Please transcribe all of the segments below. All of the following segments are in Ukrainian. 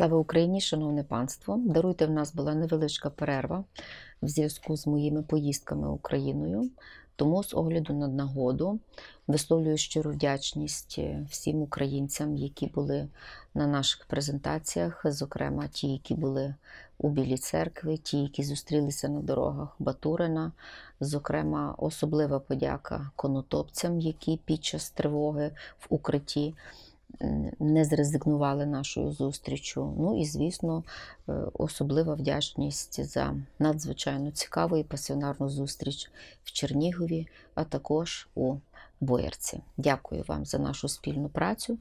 Слава Україні, шановне панство! Даруйте, в нас була невеличка перерва в зв'язку з моїми поїздками Україною. Тому, з огляду на нагоду, висловлюю щиру вдячність е, всім українцям, які були на наших презентаціях, зокрема, ті, які були у Білій церкві, ті, які зустрілися на дорогах Батурина. Зокрема, особлива подяка конотопцям, які під час тривоги в укритті не зрезигнували нашою зустрічю. Ну і, звісно, е, особлива вдячність за надзвичайно цікаву і пасіонарну зустріч в Чернігові, а також у Боярці. Дякую вам за нашу спільну працю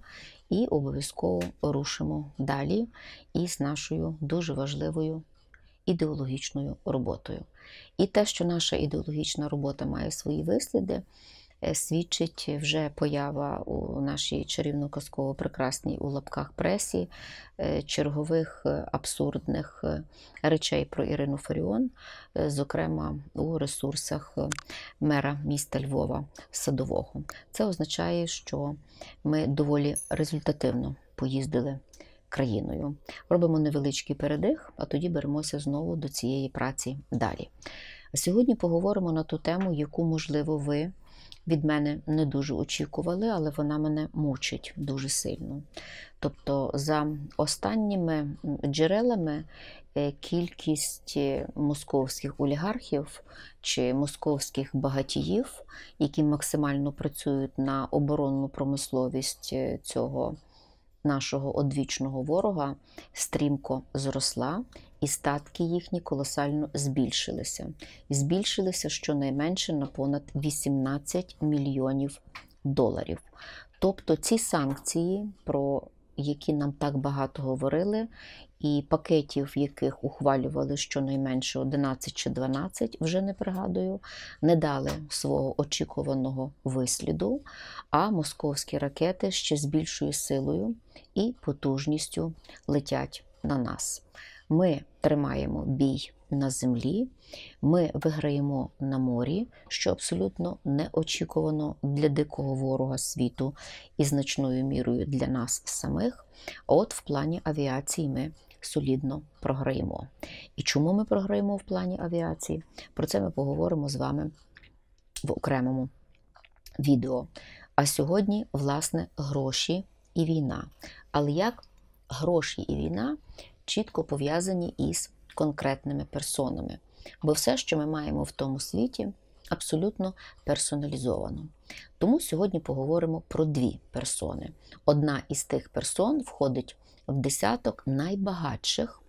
і обов'язково рушимо далі із нашою дуже важливою. Ідеологічною роботою. І те, що наша ідеологічна робота має свої висліди, Е, свідчить вже поява у нашій чарівно-казково прекрасній у лапках пресі е, чергових е, абсурдних речей про Ірину Фаріон, зокрема у ресурсах мера міста Львова Садового. Це означає, що ми доволі результативно поїздили. Країною робимо невеличкий передих, а тоді беремося знову до цієї праці далі. А Сьогодні поговоримо на ту тему, яку, можливо, ви від мене не дуже очікували, але вона мене мучить дуже сильно. Тобто, за останніми джерелами, е, кількість е, московських олігархів чи московських багатіїв, які максимально працюють на оборонну промисловість е, цього нашого одвічного ворога, стрімко зросла і статки їхні колосально збільшилися. збільшилися щонайменше на понад 18 мільйонів доларів. Тобто ці санкції, про які нам так багато говорили, і пакетів, яких ухвалювали щонайменше 11 чи 12, вже не пригадую, не дали свого очікуваного висліду, а московські ракети ще з більшою силою і потужністю летять на нас. Ми тримаємо бій на землі, ми виграємо на морі, що абсолютно неочікувано для дикого ворога світу і значною мірою для нас самих. А от в плані авіації ми солідно програємо. І чому ми програємо в плані авіації? Про це ми поговоримо з вами в окремому відео. А сьогодні, власне, гроші і війна. Але як гроші і війна чітко пов'язані із конкретними персонами. Бо все, що ми маємо в тому світі, абсолютно персоналізовано. Тому сьогодні поговоримо про дві персони. Одна із тих персон входить в десяток найбагатших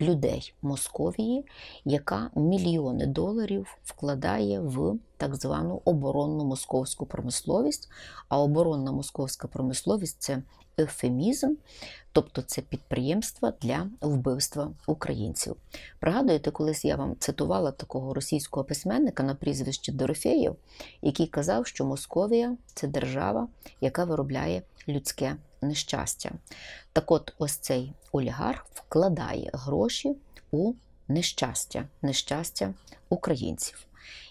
людей Московії, яка мільйони доларів вкладає в так звану оборонну московську промисловість. А оборонна московська промисловість це ефемізм, тобто це підприємства для вбивства українців. Пригадуєте, колись я вам цитувала такого російського письменника на прізвище Дорофеєв, який казав, що Московія це держава, яка виробляє людське нещастя. Так от, ось цей олігарх вкладає гроші у нещастя, нещастя українців.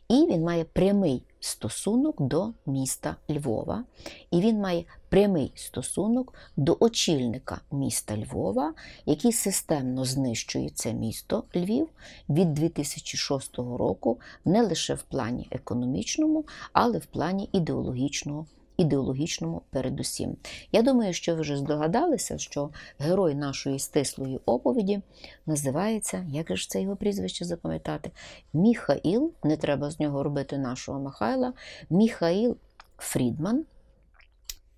І він має прямий стосунок до міста Львова, і він має прямий стосунок до очільника міста Львова, який системно знищує це місто Львів від 2006 року, не лише в плані економічному, але в плані ідеологічного ідеологічному передусім. Я думаю, що ви вже здогадалися, що герой нашої стислої оповіді називається, як же це його прізвище запам'ятати, Міхаїл, не треба з нього робити нашого Михайла, Міхаїл Фрідман.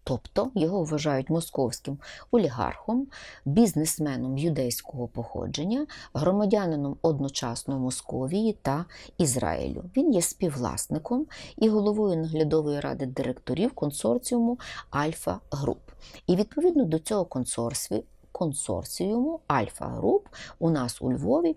Тобто його вважають московським олігархом, бізнесменом юдейського походження, громадянином одночасно Московії та Ізраїлю. Він є співвласником і головою наглядової ради директорів консорціуму Альфа Груп. І відповідно до цього консорсію, консорціуму Альфа Груп у нас у Львові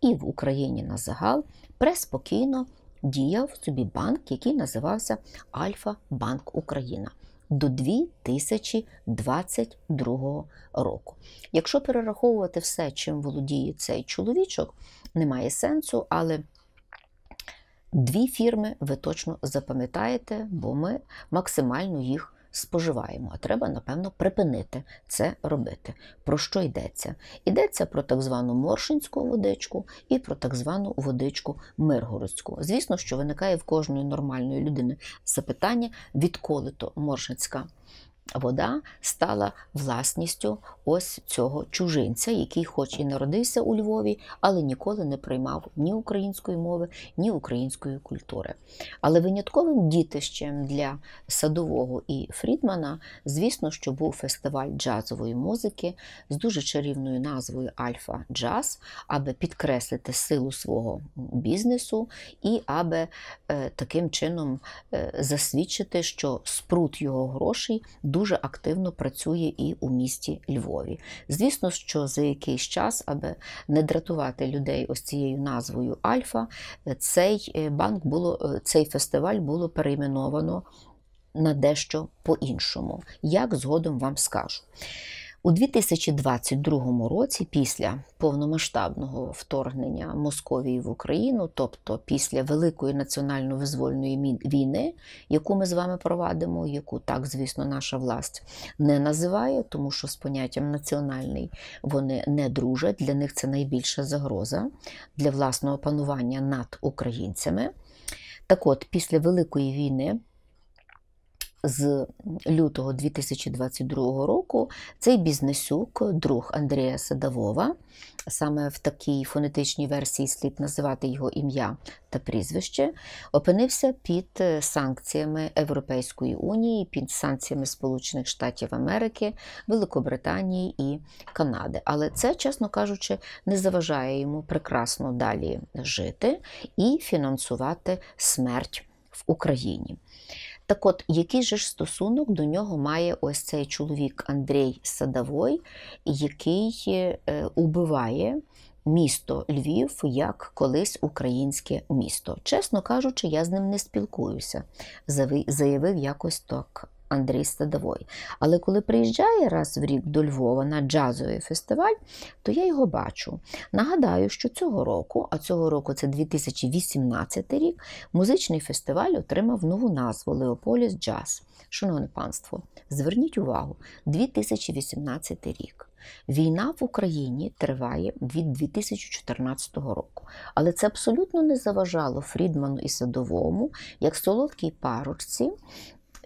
і в Україні на загал преспокійно діяв собі банк, який називався Альфа Банк Україна до 2022 року. Якщо перераховувати все, чим володіє цей чоловічок, немає сенсу, але дві фірми ви точно запам'ятаєте, бо ми максимально їх споживаємо, а треба, напевно, припинити це робити. Про що йдеться? Йдеться про так звану моршинську водичку і про так звану водичку миргородську. Звісно, що виникає в кожної нормальної людини запитання, відколи то моршинська вода стала власністю ось цього чужинця, який, хоч і народився у Львові, але ніколи не приймав ні української мови, ні української культури. Але винятковим дітищем для садового і Фрідмана, звісно, що був фестиваль джазової музики з дуже чарівною назвою Альфа Джаз, аби підкреслити силу свого бізнесу і аби е, таким чином е, засвідчити, що спрут його грошей дуже дуже активно працює і у місті Львові. Звісно, що за якийсь час, аби не дратувати людей ось цією назвою Альфа, е, цей е, банк було е, цей фестиваль було перейменовано на дещо по-іншому, як згодом вам скажу. У 2022 році, після повномасштабного вторгнення Московії в Україну, тобто після великої національно-визвольної війни, яку ми з вами провадимо, яку так, звісно, наша власть не називає, тому що з поняттям національний вони не дружать. Для них це найбільша загроза для власного панування над українцями. Так от, після Великої війни з лютого 2022 року цей бізнесюк, друг Андрія Садавова, саме в такій фонетичній версії слід називати його ім'я та прізвище, опинився під е, санкціями Європейської унії, під санкціями Сполучених Штатів Америки, Великобританії і Канади. Але це, чесно кажучи, не заважає йому прекрасно далі жити і фінансувати смерть в Україні. Так от, який же ж стосунок до нього має ось цей чоловік Андрій Садовой, який е, е, убиває місто Львів як колись українське місто? Чесно кажучи, я з ним не спілкуюся, заявив якось так Андрій Стадовой. Але коли приїжджає раз в рік до Львова на джазовий фестиваль, то я його бачу. Нагадаю, що цього року, а цього року це 2018 рік, музичний фестиваль отримав нову назву Леополіс Джаз. Шановне панство, зверніть увагу, 2018 рік. Війна в Україні триває від 2014 року, але це абсолютно не заважало Фрідману і Садовому як солодкій парочці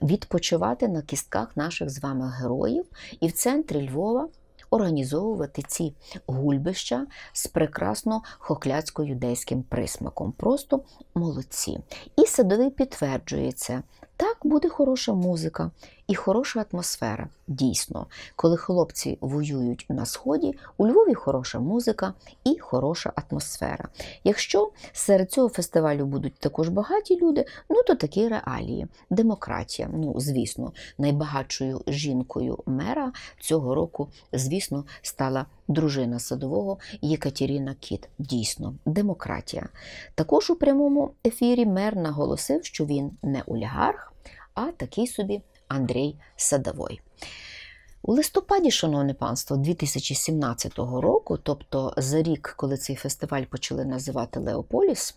відпочивати на кістках наших з вами героїв і в центрі Львова організовувати ці гульбища з прекрасно хохляцько-юдейським присмаком. Просто молодці. І садовий підтверджується. Так буде хороша музика і хороша атмосфера. Дійсно, коли хлопці воюють на сході, у Львові хороша музика і хороша атмосфера. Якщо серед цього фестивалю будуть також багаті люди, ну то такі реалії. Демократія. Ну, звісно, найбагатшою жінкою мера цього року, звісно, стала дружина садового Єкатеріна Кіт. Дійсно, демократія. Також у прямому ефірі мер наголосив, що він не олігарх, а такий собі Андрій Садовой. У листопаді, шановне панство, 2017 року, тобто за рік, коли цей фестиваль почали називати Леополіс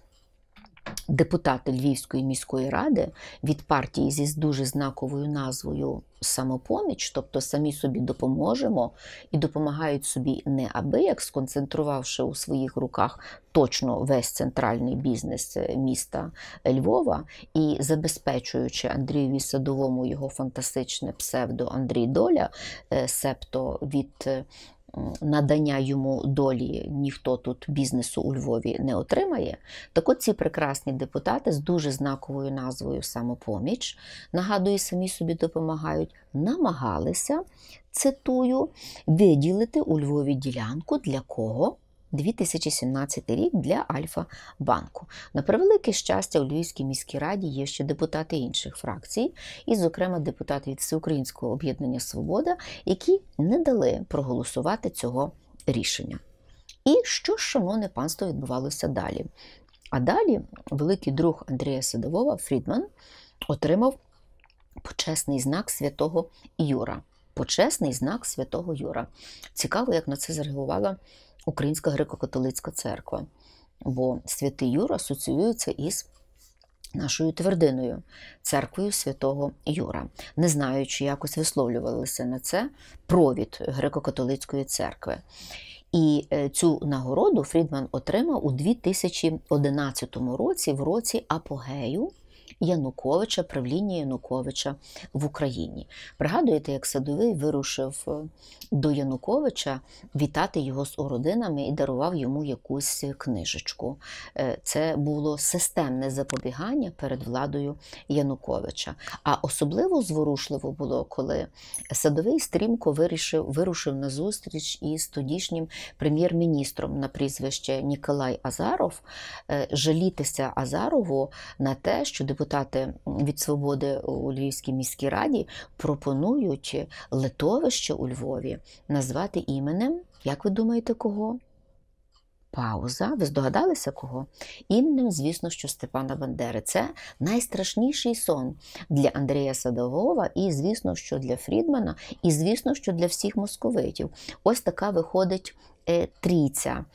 депутати Львівської міської ради від партії зі дуже знаковою назвою самопоміч, тобто самі собі допоможемо і допомагають собі не аби як сконцентрувавши у своїх руках точно весь центральний бізнес е, міста Львова і забезпечуючи Андрію Садовому його фантастичне псевдо Андрій Доля, е, септо від е, надання йому долі ніхто тут бізнесу у Львові не отримає. Так от ці прекрасні депутати з дуже знаковою назвою самопоміч, нагадую, самі собі допомагають, намагалися, цитую, виділити у Львові ділянку для кого? 2017 рік для Альфа-банку. На превелике щастя, у Львівській міській раді є ще депутати інших фракцій, і, зокрема, депутати від Всеукраїнського об'єднання Свобода, які не дали проголосувати цього рішення. І що ж, шановне панство, відбувалося далі? А далі великий друг Андрія Садового Фрідман отримав почесний знак святого Юра. Почесний знак святого Юра. Цікаво, як на це зреагувала. Українська греко-католицька церква, бо святий Юра асоціюється із нашою твердиною, церквою святого Юра. Не знаю, чи якось висловлювалися на це провід греко-католицької церкви. І е, цю нагороду Фрідман отримав у 2011 році, в році апогею. Януковича, правління Януковича в Україні. Пригадуєте, як садовий вирушив е, до Януковича вітати його з уродинами і дарував йому якусь книжечку. Е, це було системне запобігання перед владою Януковича. А особливо зворушливо було, коли садовий стрімко вирішив вирушив на зустріч із тодішнім прем'єр-міністром на прізвище Ніколай Азаров е, жалітися Азарову на те, що депутат депутати від свободи у Львівській міській раді, пропонуючи литовище у Львові назвати іменем. Як ви думаєте, кого? Пауза. Ви здогадалися кого? Іменем, звісно, що Степана Бандери. Це найстрашніший сон для Андрія Садового, і, звісно, що для Фрідмана, і, звісно, що для всіх московитів. Ось така виходить Е, трійця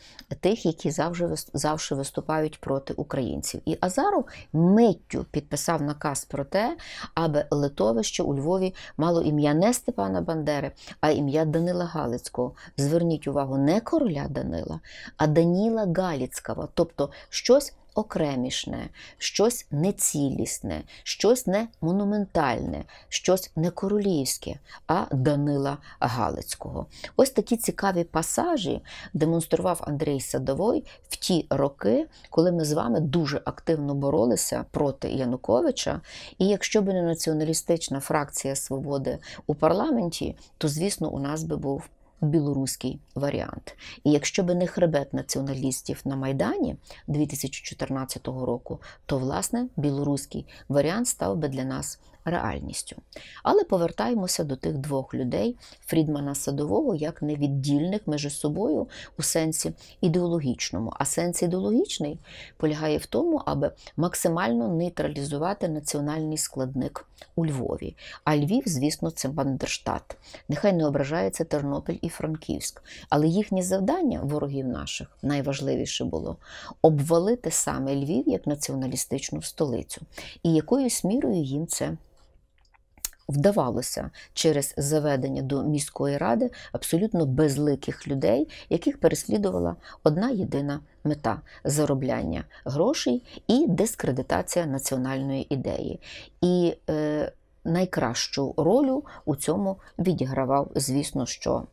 тих, які завжди завжди виступають проти українців. І Азаров миттю підписав наказ про те, аби литовище у Львові мало ім'я не Степана Бандери, а ім'я Данила Галицького. Зверніть увагу, не короля Данила, а Даніла Галіцького. Тобто щось окремішне, щось нецілісне, щось не монументальне, щось не королівське, а Данила Галицького. Ось такі цікаві пасажі демонстрував Андрій Садовой в ті роки, коли ми з вами дуже активно боролися проти Януковича. І якщо б не націоналістична фракція свободи у парламенті, то звісно у нас би був білоруський варіант. І якщо би не хребет націоналістів на Майдані 2014 року, то власне білоруський варіант став би для нас реальністю. Але повертаємося до тих двох людей, Фрідмана Садового, як невіддільних між собою у сенсі ідеологічному. А сенс ідеологічний полягає в тому, аби максимально нейтралізувати національний складник у Львові. А Львів, звісно, це Бандерштат. Нехай не ображається Тернопіль і Франківськ. Але їхнє завдання ворогів наших найважливіше було обвалити саме Львів як націоналістичну столицю. І якоюсь мірою їм це вдавалося через заведення до міської ради абсолютно безликих людей, яких переслідувала одна єдина мета заробляння грошей і дискредитація національної ідеї. І е, найкращу роль у цьому відігравав, звісно, що.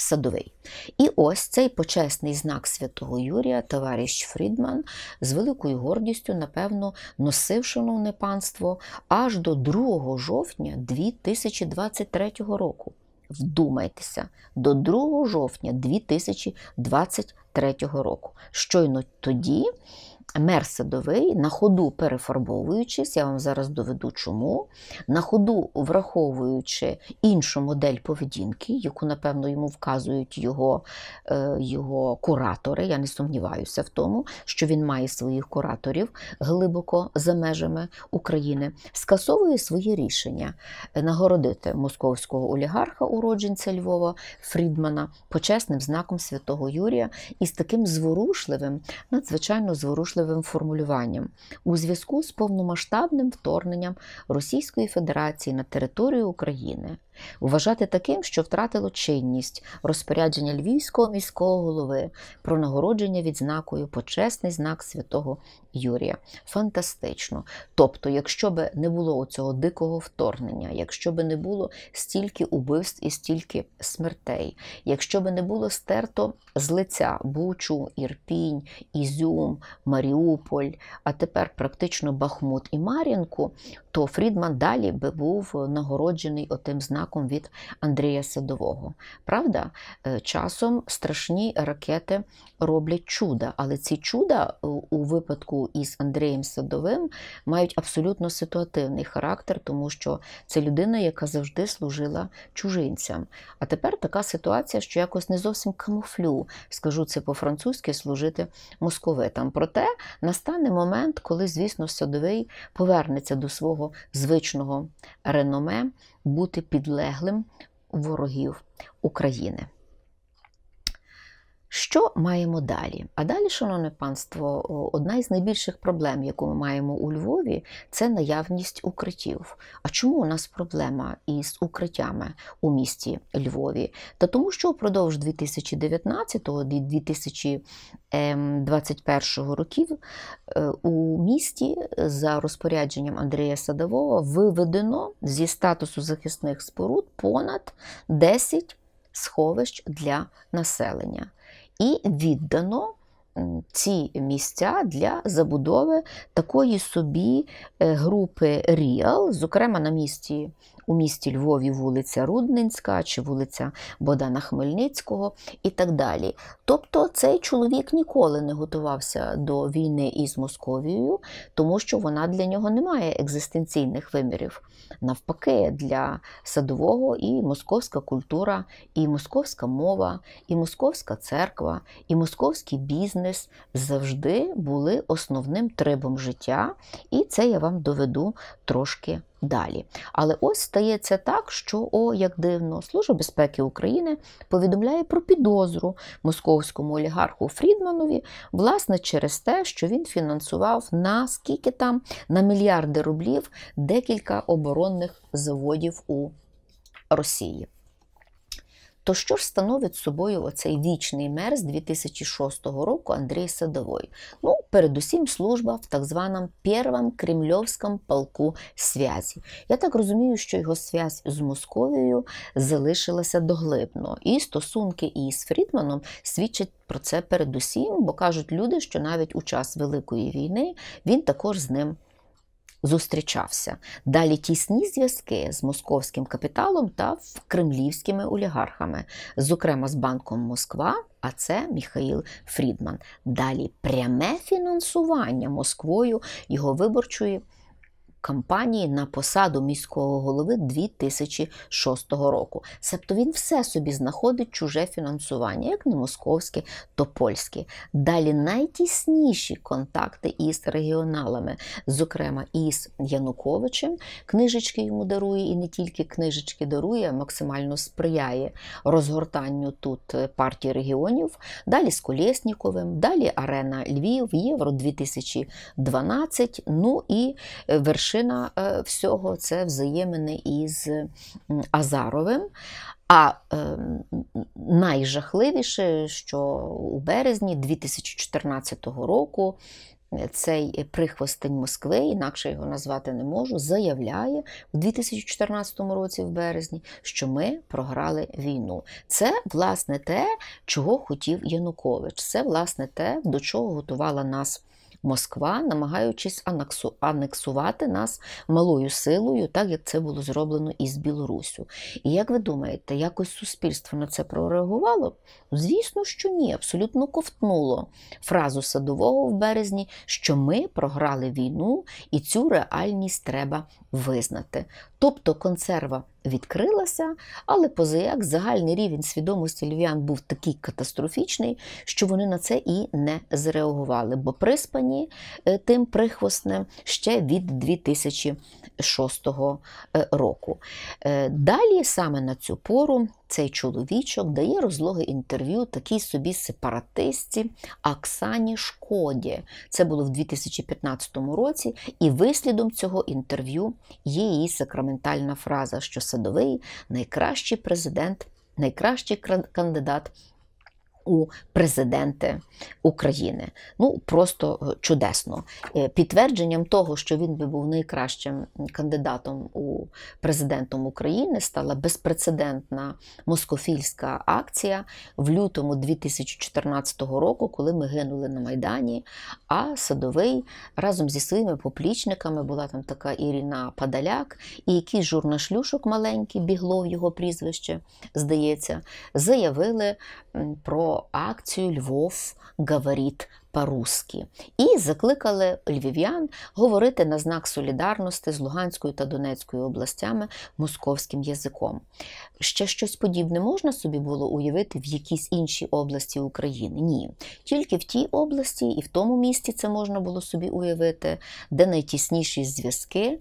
Садовий. І ось цей почесний знак святого Юрія, товариш Фрідман, з великою гордістю, напевно, носив шановне панство аж до 2 жовтня 2023 року. Вдумайтеся, до 2 жовтня 2023 року. Щойно тоді мерседовий, на ходу перефарбовуючись, я вам зараз доведу чому, на ходу враховуючи іншу модель поведінки, яку, напевно, йому вказують його е, його куратори. Я не сумніваюся в тому, що він має своїх кураторів глибоко за межами України, скасовує свої рішення е, нагородити московського олігарха, уродженця Львова, Фрідмана, почесним знаком святого Юрія і з таким зворушливим, надзвичайно зворушливим вибачливим формулюванням у зв'язку з повномасштабним вторгненням Російської Федерації на територію України вважати таким, що втратило чинність розпорядження львівського міського голови про нагородження відзнакою почесний знак святого Юрія. Фантастично! Тобто, якщо б не було цього дикого вторгнення, якщо б не було стільки убивств і стільки смертей, якщо б не було стерто з лиця Бучу, Ірпінь, Ізюм, Маріуполь, а тепер практично Бахмут і Мар'їнку, то Фрідман далі би був нагороджений отим знаком атакам від Андрія Садового. Правда, е, часом страшні ракети роблять чуда, але ці чуда е, у випадку із Андрієм Садовим мають абсолютно ситуативний характер, тому що це людина, яка завжди служила чужинцям. А тепер така ситуація, що якось не зовсім камуфлю, скажу це по-французьки, служити московитам. Проте настане момент, коли, звісно, Садовий повернеться до свого звичного реноме бути підлеглим ворогів України. Що маємо далі? А далі, шановне панство, одна із найбільших проблем, яку ми маємо у Львові, це наявність укриттів. А чому у нас проблема із укриттями у місті Львові? Та тому, що впродовж 2019-2021 ем, років е, у місті е, за розпорядженням Андрія Садового виведено зі статусу захисних споруд понад 10 сховищ для населення і віддано ці місця для забудови такої собі е, групи Ріал, зокрема на місці у місті Львові вулиця Руднинська, чи вулиця Богдана Хмельницького і так далі. Тобто цей чоловік ніколи не готувався до війни із Московією, тому що вона для нього не має екзистенційних вимірів. Навпаки, для садового і московська культура, і московська мова, і московська церква, і московський бізнес завжди були основним трибом життя, і це я вам доведу трошки далі. Але ось стається так, що, о, як дивно, Служба безпеки України повідомляє про підозру московському олігарху Фрідманові, власне, через те, що він фінансував на скільки там на мільярди рублів декілька оборонних заводів у Росії. То що ж становить собою оцей вічний мер з 2006 року Андрій Садовой? Ну, передусім, служба в так званому Первом Кремльовському полку связі. Я так розумію, що його связь з Московією залишилася доглибно, і стосунки із Фрідманом свідчать про це передусім, бо кажуть люди, що навіть у час Великої війни він також з ним зустрічався. Далі тісні зв'язки з московським капіталом та кремлівськими олігархами, зокрема з Банком Москва. А це Михаїл Фрідман. Далі пряме фінансування Москвою його виборчої кампанії на посаду міського голови 2006 року. Себто він все собі знаходить чуже фінансування, як не московське, то польське. Далі найтісніші контакти із регіоналами, зокрема із Януковичем. Книжечки йому дарує, і не тільки книжечки дарує, максимально сприяє розгортанню тут е, партії регіонів. Далі з Колєсніковим, далі Арена Львів, Євро 2012. Ну і е, верш вершина е, всього це взаємини із Азаровим. А е, найжахливіше, що у березні 2014 року е, цей прихвостень Москви, інакше його назвати не можу, заявляє у 2014 році, в березні, що ми програли війну. Це власне те, чого хотів Янукович. Це власне те, до чого готувала нас. Москва, намагаючись анексу, анексувати нас малою силою, так як це було зроблено із Білорусю. І як ви думаєте, якось суспільство на це прореагувало? Звісно, що ні, абсолютно ковтнуло фразу садового в березні, що ми програли війну, і цю реальність треба визнати. Тобто консерва відкрилася, але позаяк загальний рівень свідомості львів'ян був такий катастрофічний, що вони на це і не зреагували, бо приспані е, тим прихвостнем ще від 2006 е, року. Е, далі саме на цю пору цей чоловічок дає розлоги інтерв'ю такій собі сепаратисті Оксані Шкоді. Це було в 2015 році, і вислідом цього інтерв'ю є її сакраментальна фраза, що садовий найкращий президент, найкращий кандидат у президенти України. Ну просто е, чудесно. Е, підтвердженням того, що він би був найкращим кандидатом у президентом України, стала безпрецедентна москофільська акція в лютому 2014 року, коли ми гинули на Майдані. А садовий разом зі своїми поплічниками була там така Ірина Падаляк, і якийсь журнашлюшок маленький, бігло в його прізвище, здається, заявили про акцію Львов говорить по-русски і закликали львів'ян говорити на знак солідарності з Луганською та Донецькою областями московським язиком. Ще щось подібне можна собі було уявити в якійсь іншій області України? Ні. Тільки в тій області і в тому місті це можна було собі уявити, де найтісніші зв'язки.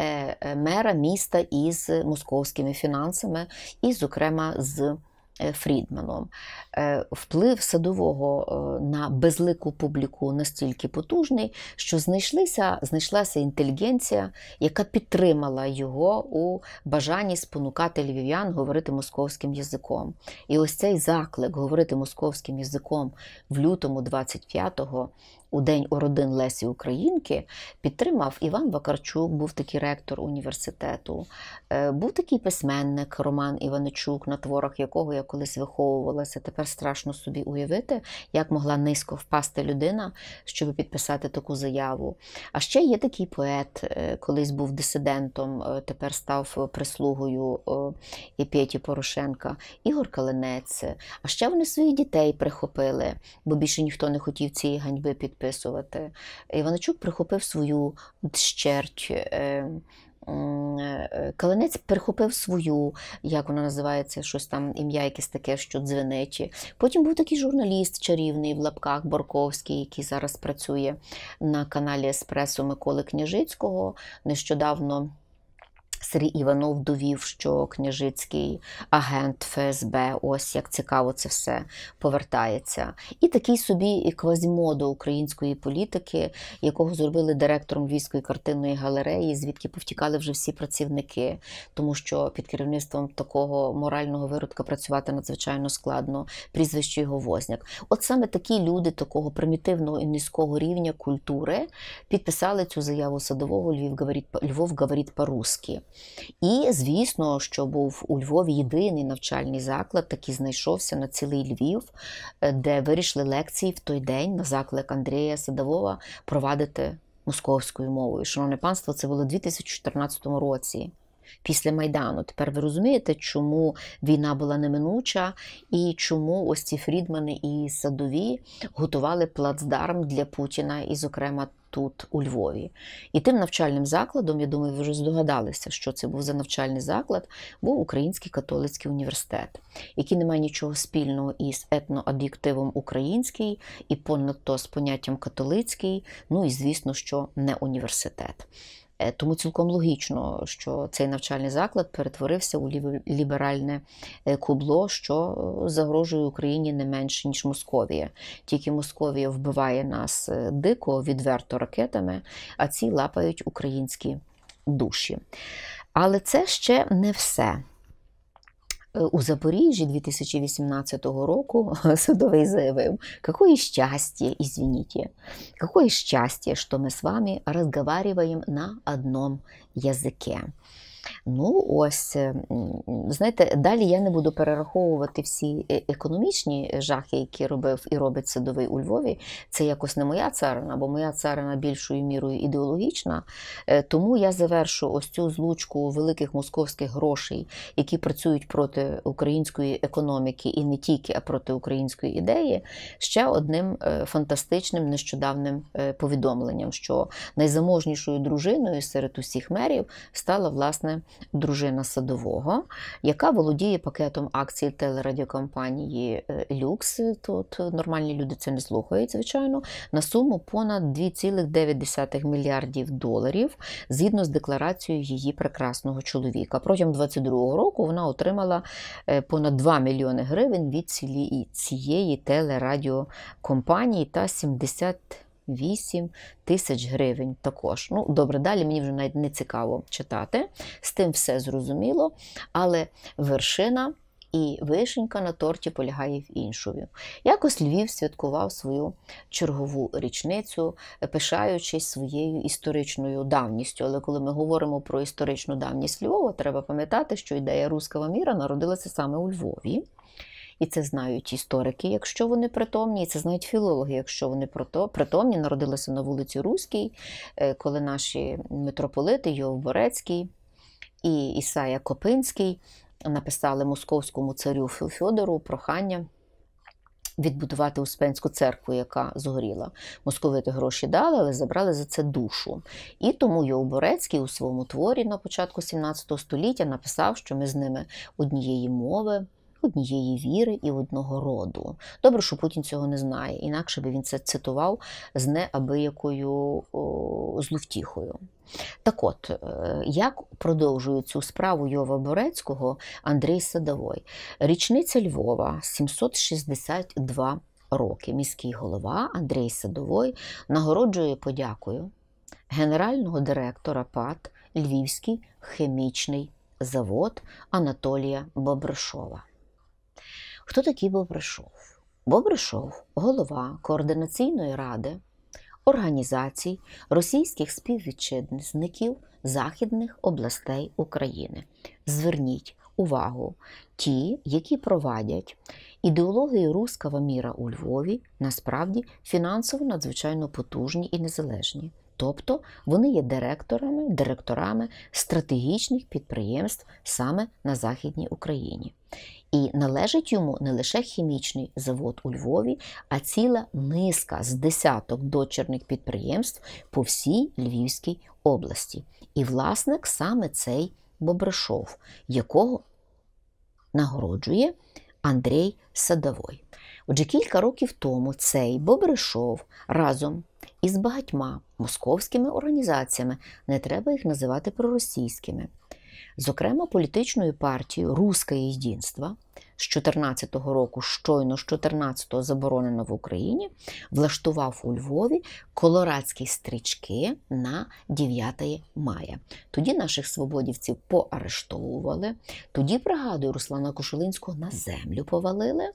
Е, е, мера міста із московськими фінансами, і, зокрема, з Е, Фрідманом. Е, вплив садового е, на безлику публіку настільки потужний, що знайшлися, знайшлася інтелігенція, яка підтримала його у бажанні спонукати львів'ян говорити московським язиком. І ось цей заклик говорити московським язиком в лютому 25-го у день родин Лесі Українки підтримав Іван Вакарчук, був такий ректор університету, е, був такий письменник Роман Іваничук, на творах якого я колись виховувалася. Тепер страшно собі уявити, як могла низько впасти людина, щоб підписати таку заяву. А ще є такий поет, е, колись був дисидентом, е, тепер став прислугою П'єті Порошенка, Ігор Калинець. А ще вони своїх дітей прихопили, бо більше ніхто не хотів цієї ганьби підписати підписувати. Іваничук прихопив свою дщерть. Е, е, е, Калинець прихопив свою, як воно називається, щось там ім'я, якесь таке, що дзвенечі. Потім був такий журналіст чарівний в лапках Борковський, який зараз працює на каналі Еспресо Миколи Княжицького. Нещодавно. Сергій Іванов довів, що княжицький агент ФСБ, ось як цікаво це все повертається. І такий собі квазімодо української політики, якого зробили директором військової картинної галереї, звідки повтікали вже всі працівники, тому що під керівництвом такого морального виродка працювати надзвичайно складно. Прізвище його возняк. От саме такі люди такого примітивного і низького рівня культури підписали цю заяву садового Львів говорить Львов говорить по-русски. І, звісно, що був у Львові єдиний навчальний заклад, такий знайшовся на цілий Львів, е, де вирішили лекції в той день на заклик Андрія Садового провадити московською мовою. Шановне панство, це було у 2014 році. Після Майдану тепер ви розумієте, чому війна була неминуча і чому ось ці Фрідмани і садові готували плацдарм для Путіна і, зокрема, тут у Львові. І тим навчальним закладом, я думаю, ви вже здогадалися, що це був за навчальний заклад, був Український католицький університет, який не має нічого спільного із етноад'єктивом український, і понад то з поняттям католицький, ну і звісно, що не університет. Е, тому цілком логічно, що цей навчальний заклад перетворився у ліберальне е, кубло, що е, загрожує Україні не менше ніж Московія. Тільки Московія вбиває нас дико, відверто ракетами, а ці лапають українські душі. Але це ще не все. Е, у Запоріжжі 2018 року судовий заявив, какое счастье, извините, какое счастье, что мы с вами разговариваем на одном языке. Ну, ось, е, знаєте, далі я не буду перераховувати всі е, економічні жахи, які робив і робить садовий у Львові. Це якось не моя царина, бо моя царина більшою мірою ідеологічна. Е, тому я завершу ось цю злучку великих московських грошей, які працюють проти української економіки і не тільки, а проти української ідеї, ще одним фантастичним нещодавним повідомленням, що найзаможнішою дружиною серед усіх мерів стала власне дружина садового, яка володіє пакетом акцій телерадіокомпанії е, Люкс. Тут нормальні люди це не слухають, звичайно, на суму понад 2,9 мільярдів доларів згідно з декларацією її прекрасного чоловіка. Протягом 22-го року вона отримала е, понад 2 мільйони гривень від цієї телерадіокомпанії та 70 8 тисяч гривень також. Ну, добре, далі мені вже навіть не цікаво читати. З тим все зрозуміло, але вершина. І вишенька на торті полягає в іншому. Якось Львів святкував свою чергову річницю, пишаючись своєю історичною давністю. Але коли ми говоримо про історичну давність Львова, треба пам'ятати, що ідея руского міра народилася саме у Львові і це знають історики, якщо вони притомні, і це знають філологи, якщо вони притомні. Народилися на вулиці Руській, е, коли наші митрополити Йов Борецький і Ісая Копинський написали московському царю Феодору прохання. Відбудувати Успенську церкву, яка згоріла. Московити гроші дали, але забрали за це душу. І тому Борецький у своєму творі на початку XVII століття написав, що ми з ними однієї мови, однієї віри і одного роду. Добре, що Путін цього не знає, інакше би він це цитував з неабиякою зловтіхою. Так от, е, як продовжує цю справу Йова Борецького Андрій Садовой, річниця Львова 762 роки. Міський голова Андрій Садовой нагороджує подякою генерального директора ПАТ Львівський хімічний завод Анатолія Бобришова. Хто такий Бобришов? Бобришов голова координаційної ради організацій російських співвітчизників західних областей України. Зверніть увагу ті, які провадять ідеологію руского міра у Львові, насправді фінансово надзвичайно потужні і незалежні. Тобто вони є директорами, директорами стратегічних підприємств саме на Західній Україні. І належить йому не лише хімічний завод у Львові, а ціла низка з десяток дочерних підприємств по всій Львівській області. І власник саме цей Бобришов, якого нагороджує Андрій Садовой. Отже, кілька років тому цей Бобришов разом із багатьма московськими організаціями, не треба їх називати проросійськими, зокрема політичною партією Руське єдінство, з 14-го року, щойно з 14-го заборонено в Україні, влаштував у Львові колорадські стрічки на 9 мая. Тоді наших свободівців поарештовували, тоді, пригадую, Руслана Кошелинського на землю повалили,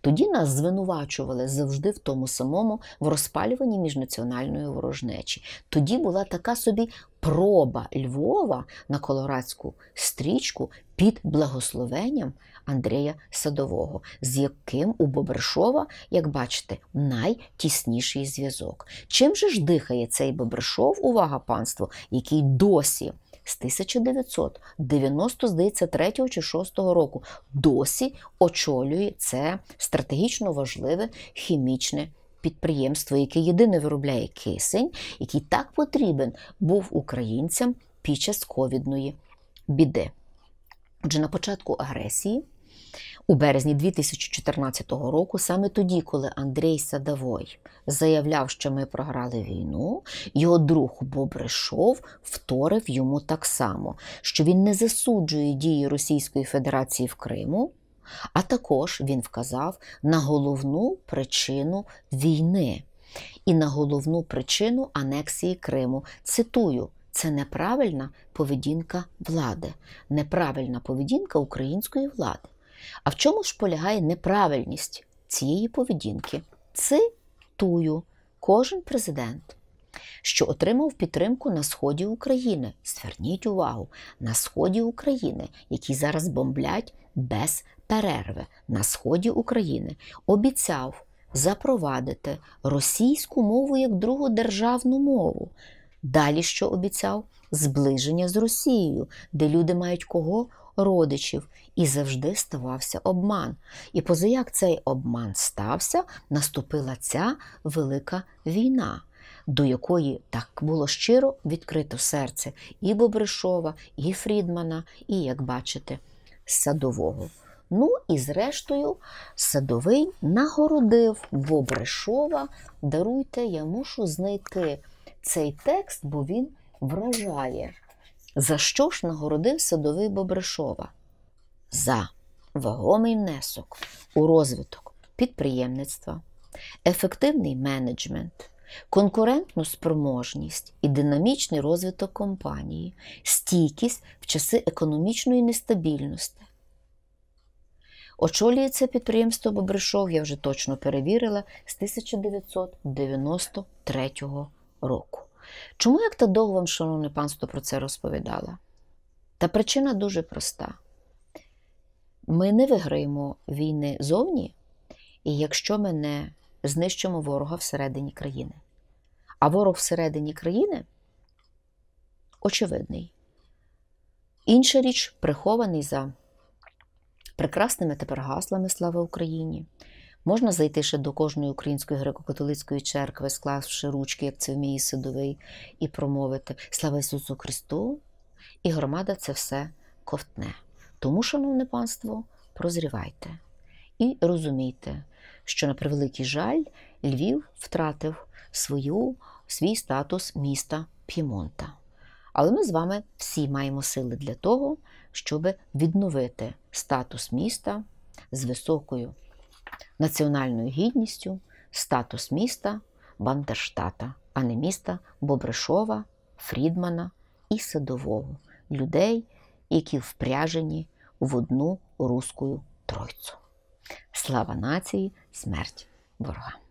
тоді нас звинувачували завжди в тому самому в розпалюванні міжнаціональної ворожнечі. Тоді була така собі проба Львова на колорадську стрічку під благословенням Андрія Садового, з яким у Бобришова, як бачите, найтісніший зв'язок. Чим же ж дихає цей Бобришов, увага панство, який досі з 1990, здається, 3 чи 6 року досі очолює це стратегічно важливе хімічне. Підприємство, яке єдине виробляє кисень, який так потрібен був українцям під час ковідної біди. Отже, на початку агресії, у березні 2014 року, саме тоді, коли Андрій Садовой заявляв, що ми програли війну, його друг Бобришов вторив йому так само, що він не засуджує дії Російської Федерації в Криму. А також він вказав на головну причину війни і на головну причину анексії Криму. Цитую. Це неправильна поведінка влади, неправильна поведінка української влади. А в чому ж полягає неправильність цієї поведінки? Цитую кожен президент, що отримав підтримку на сході України. Зверніть увагу, на сході України, які зараз бомблять без перерви на сході України, обіцяв запровадити російську мову як другу державну мову. Далі що обіцяв? Зближення з Росією, де люди мають кого? Родичів і завжди ставався обман. І позаяк цей обман стався, наступила ця велика війна, до якої так було щиро відкрито серце і Бобришова, і Фрідмана, і, як бачите, садового. Ну і зрештою, садовий нагородив Бобришова. Даруйте, я мушу знайти цей текст, бо він вражає, за що ж нагородив садовий Бобришова? За вагомий внесок у розвиток підприємництва, ефективний менеджмент. Конкурентну спроможність і динамічний розвиток компанії, стійкість в часи економічної нестабільності. Очолюється підприємство Бобришов, я вже точно перевірила, з 1993 року року. Чому як так довго вам, шановне панство, про це розповідала? Та причина дуже проста: ми не виграємо війни зовні, якщо ми не знищимо ворога всередині країни. А ворог всередині країни очевидний. Інша річ прихований за прекрасними тепер гаслами Слава Україні. Можна зайти ще до кожної української греко-католицької церкви, склавши ручки, як це вміє сидовий, і промовити Слава Ісусу Христу! І громада це все ковтне. Тому, шановне панство, прозрівайте і розумійте, що на превеликий жаль Львів втратив свою, свій статус міста Пімонта. Але ми з вами всі маємо сили для того, щоб відновити статус міста з високою національною гідністю статус міста Бандерштата, а не міста Бобришова, Фрідмана і Садового, людей, які впряжені в одну руську тройцю. Слава нації, смерть ворога!